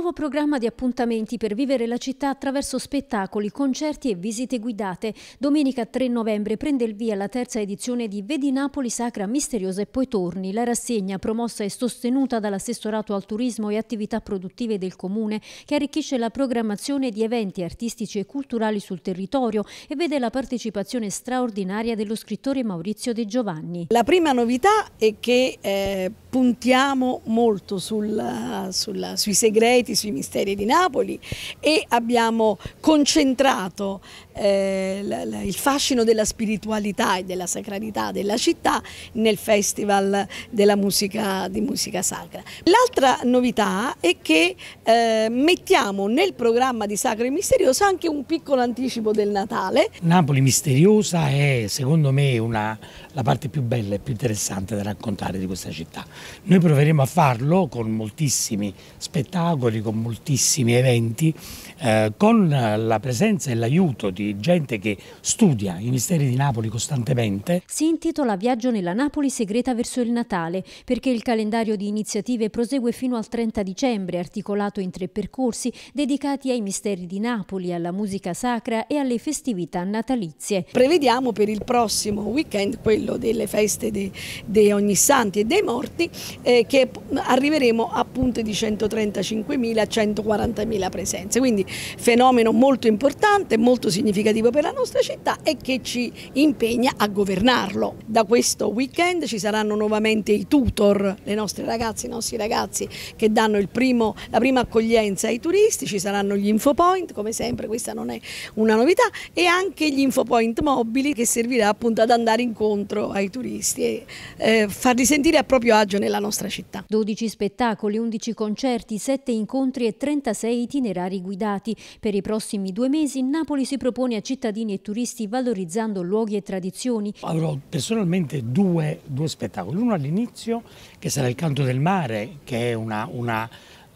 nuovo programma di appuntamenti per vivere la città attraverso spettacoli, concerti e visite guidate. Domenica 3 novembre prende il via la terza edizione di Vedi Napoli Sacra Misteriosa e poi torni. La rassegna, promossa e sostenuta dall'assessorato al turismo e attività produttive del comune, che arricchisce la programmazione di eventi artistici e culturali sul territorio e vede la partecipazione straordinaria dello scrittore Maurizio De Giovanni. La prima novità è che eh puntiamo molto sulla, sulla, sui segreti, sui misteri di Napoli e abbiamo concentrato eh, il fascino della spiritualità e della sacralità della città nel Festival della musica, di musica sacra. L'altra novità è che eh, mettiamo nel programma di Sacro e Misterioso anche un piccolo anticipo del Natale. Napoli misteriosa è secondo me una, la parte più bella e più interessante da raccontare di questa città. Noi proveremo a farlo con moltissimi spettacoli, con moltissimi eventi, eh, con la presenza e l'aiuto di gente che studia i misteri di Napoli costantemente. Si intitola Viaggio nella Napoli segreta verso il Natale, perché il calendario di iniziative prosegue fino al 30 dicembre, articolato in tre percorsi dedicati ai misteri di Napoli, alla musica sacra e alle festività natalizie. Prevediamo per il prossimo weekend, quello delle feste dei de Ogni Santi e dei Morti, eh, che arriveremo a punte di 135.000 a 140.000 presenze, quindi fenomeno molto importante, molto significativo significativo per la nostra città e che ci impegna a governarlo. Da questo weekend ci saranno nuovamente i tutor, le nostre ragazze, i nostri ragazzi che danno primo, la prima accoglienza ai turisti, ci saranno gli infopoint, come sempre questa non è una novità, e anche gli infopoint mobili che servirà appunto ad andare incontro ai turisti e eh, farli sentire a proprio agio nella nostra città. 12 spettacoli, 11 concerti, 7 incontri e 36 itinerari guidati. Per i prossimi due mesi Napoli si propone propone a cittadini e turisti valorizzando luoghi e tradizioni. Avrò personalmente due, due spettacoli, uno all'inizio che sarà il canto del mare che è una, una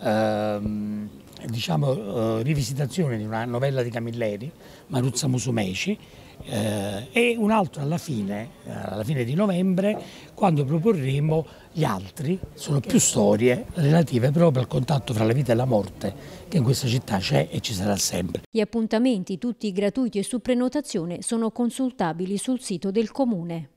ehm, diciamo, eh, rivisitazione di una novella di Camilleri, Maruzza Musumeci, eh, e un altro alla fine, eh, alla fine di novembre, quando proporremo gli altri, sono più storie relative proprio al contatto fra la vita e la morte che in questa città c'è e ci sarà sempre. Gli appuntamenti, tutti gratuiti e su prenotazione, sono consultabili sul sito del Comune.